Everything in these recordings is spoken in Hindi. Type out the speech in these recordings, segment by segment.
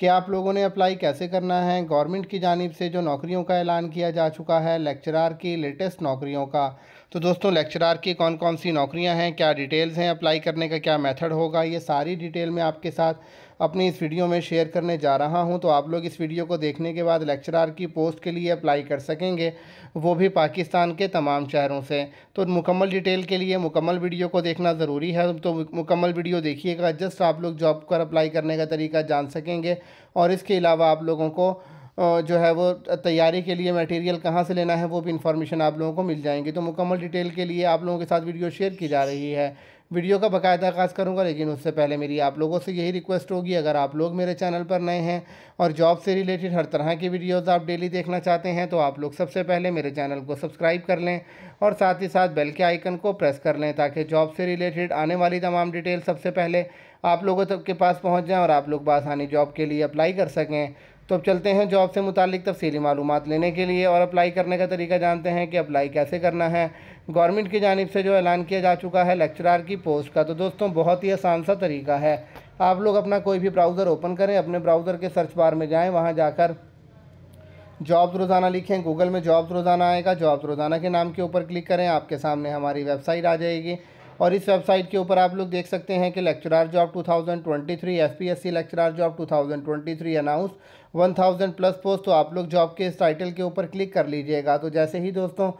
कि आप लोगों ने अप्लाई कैसे करना है गवर्नमेंट की जानब से जो नौकरियों का ऐलान किया जा चुका है लेक्चरार की लेटेस्ट नौकरियों का तो दोस्तों लेक्चरार की कौन कौन सी नौकरियां हैं क्या डिटेल्स हैं अप्लाई करने का क्या मेथड होगा ये सारी डिटेल मैं आपके साथ अपनी इस वीडियो में शेयर करने जा रहा हूं तो आप लोग इस वीडियो को देखने के बाद लेक्चरार की पोस्ट के लिए अप्लाई कर सकेंगे वो भी पाकिस्तान के तमाम शहरों से तो मुकम्मल डिटेल के लिए मुकम्मल वीडियो को देखना ज़रूरी है तो मुकम्मल वीडियो देखिएगा जस्ट आप लोग जॉब कर अप्लाई करने का तरीका जान सकेंगे और इसके अलावा आप लोगों को जो है वो तैयारी के लिए मटेरियल कहाँ से लेना है वो भी इन्फॉर्मेशन आप लोगों को मिल जाएंगी तो मुकम्मल डिटेल के लिए आप लोगों के साथ वीडियो शेयर की जा रही है वीडियो का बाकायदा आगाज़ करूँगा लेकिन उससे पहले मेरी आप लोगों से यही रिक्वेस्ट होगी अगर आप लोग मेरे चैनल पर नए हैं और जॉब से रिलेटेड हर तरह की वीडियोस आप डेली देखना चाहते हैं तो आप लोग सबसे पहले मेरे चैनल को सब्सक्राइब कर लें और साथ ही साथ बेल के आइकन को प्रेस कर लें ताकि जॉब से रिलेटेड आने वाली तमाम डिटेल सबसे पहले आप लोगों तक के पास पहुँच जाएँ और आप लोग बसानी जॉब के लिए अप्लाई कर सकें तो अब चलते हैं जॉब से मुतलिक तफसली मालूम लेने के लिए और अप्लाई करने का तरीका जानते हैं कि अप्लाई कैसे करना है गवर्नमेंट की जानब से जो ऐलान किया जा चुका है लेक्चरार की पोस्ट का तो दोस्तों बहुत ही आसान सा तरीका है आप लोग अपना कोई भी ब्राउज़र ओपन करें अपने ब्राउज़र के सर्च बार में जाएँ वहाँ जाकर जॉब्स रोज़ाना लिखें गूगल में जॉब्स रोज़ाना आएगा जॉब्स रोज़ाना के नाम के ऊपर क्लिक करें आपके सामने हमारी वेबसाइट आ जाएगी और इस वेबसाइट के ऊपर आप लोग देख सकते हैं कि लेक्चरार जॉब 2023 सी lecturer job 2023 announce 1000 plus post तो आप लोग जॉब के इस टाइटल के ऊपर क्लिक कर लीजिएगा तो जैसे ही दोस्तों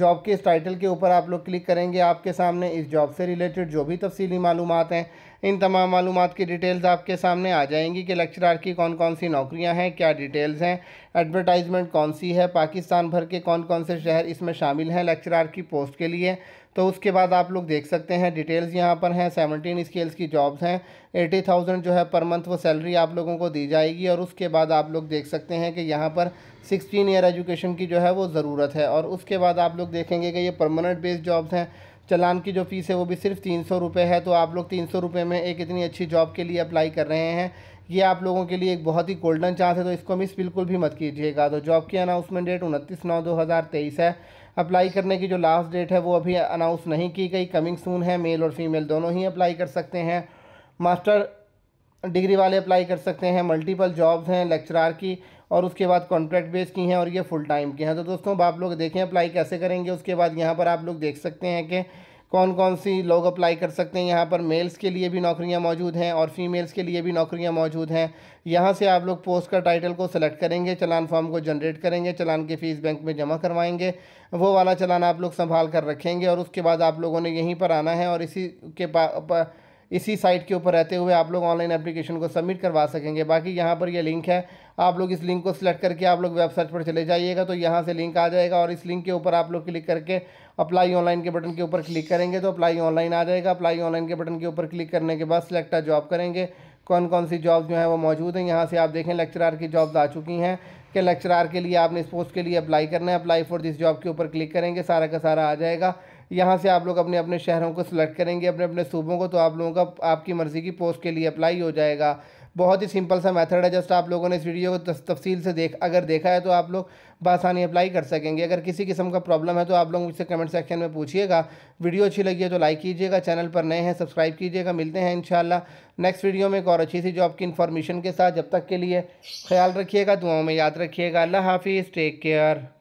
जॉब के इस टाइटल के ऊपर आप लोग क्लिक करेंगे आपके सामने इस जॉब से रिलेटेड जो भी तफसली मालूम हैं इन तमाम मालूम की डिटेल्स आपके सामने आ जाएंगी कि लेक्चरार की कौन कौन सी नौकरियां हैं क्या डिटेल्स हैं एडवर्टाइजमेंट कौन सी है पाकिस्तान भर के कौन कौन से शहर इसमें शामिल हैं लेक्चरार की पोस्ट के लिए तो उसके बाद आप लोग देख सकते हैं डिटेल्स यहाँ पर हैं सेवनटीन स्केल्स की जॉब्स हैं एटी थाउजेंड जो है पर मंथ वो सैलरी आप लोगों को दी जाएगी और उसके बाद आप लोग देख सकते हैं कि यहाँ पर सिक्सटीन ईयर एजुकेशन की जो है वो ज़रूरत है और उसके बाद आप लोग देखेंगे कि ये परमानेंट बेस्ड जॉब्स हैं चलान की जो फ़ीस है वो भी सिर्फ तीन सौ रुपये है तो आप लोग तीन सौ रुपये में एक इतनी अच्छी जॉब के लिए अप्लाई कर रहे हैं ये आप लोगों के लिए एक बहुत ही गोल्डन चांस है तो इसको मिस बिल्कुल भी मत कीजिएगा तो जॉब की अनाउंसमेंट डेट उनतीस नौ दो हज़ार तेईस है अप्लाई करने की जो लास्ट डेट है वो अभी अनाउंस नहीं की गई कमिंग सून है मेल और फीमेल दोनों ही अप्लाई कर सकते हैं मास्टर डिग्री वाले अप्लाई कर सकते हैं मल्टीपल जॉब्स हैं लेक्चरार की और उसके बाद कॉन्ट्रैक्ट बेस की हैं और ये फुल टाइम की हैं तो दोस्तों आप लोग देखें अप्लाई कैसे करेंगे उसके बाद यहाँ पर आप लोग देख सकते हैं कि कौन कौन सी लोग अप्लाई कर सकते हैं यहाँ पर मेल्स के लिए भी नौकरियाँ मौजूद हैं और फीमेल्स के लिए भी नौकरियाँ मौजूद हैं यहाँ से आप लोग पोस्ट का टाइटल को सेलेक्ट करेंगे चलान फॉर्म को जनरेट करेंगे चलान की फ़ीस बैंक में जमा करवाएंगे वो वाला चलान आप लोग संभाल कर रखेंगे और उसके बाद आप लोगों ने यहीं पर आना है और इसी के पा, पा इसी साइट के ऊपर रहते हुए आप लोग ऑनलाइन एप्लीकेशन को सबमिट करवा सकेंगे बाकी यहाँ पर ये लिंक है आप लोग इस लिंक को सिलेक्ट करके आप लोग वेबसाइट पर चले जाइएगा तो यहाँ से लिंक आ जाएगा और इस लिंक के ऊपर आप लोग क्लिक करके अप्लाई ऑनलाइन के बटन के ऊपर क्लिक करेंगे तो अप्लाई ऑनलाइन आ जाएगा अप्लाई ऑनलाइन के बटन के ऊपर क्लिक करने के बाद सिलेक्ट जॉब करेंगे कौन कौन सी जॉब जो है वो मौजूद हैं यहाँ से आप देखें लेक्चरार की जॉब्स आ चुकी हैं कि लेक्चरार के लिए आपने इस पोस्ट के लिए अप्लाई करना है अप्लाई फॉर दिस जॉब के ऊपर क्लिक करेंगे सारा का सारा आ जाएगा यहाँ से आप लोग अपने अपने शहरों को सिलेक्ट करेंगे अपने अपने सूबों को तो आप लोगों का आपकी मर्ज़ी की पोस्ट के लिए अप्लाई हो जाएगा बहुत ही सिंपल सा मेथड है जस्ट आप लोगों ने इस वीडियो को तफसील से देख अगर देखा है तो आप लोग बासानी अप्लाई कर सकेंगे अगर किसी किस्म का प्रॉब्लम है तो आप लोग मुझसे कमेंट सेक्शन में पूछिएगा वीडियो अच्छी लगी है तो लाइक कीजिएगा चैनल पर नए हैं सब्सक्राइब कीजिएगा मिलते हैं इन नेक्स्ट वीडियो में एक और अच्छी सी जॉब की इन्फॉर्मेशन के साथ जब तक के लिए ख्याल रखिएगा दुआओं में याद रखिएगा अल्लाह हाफिज़ टेक केयर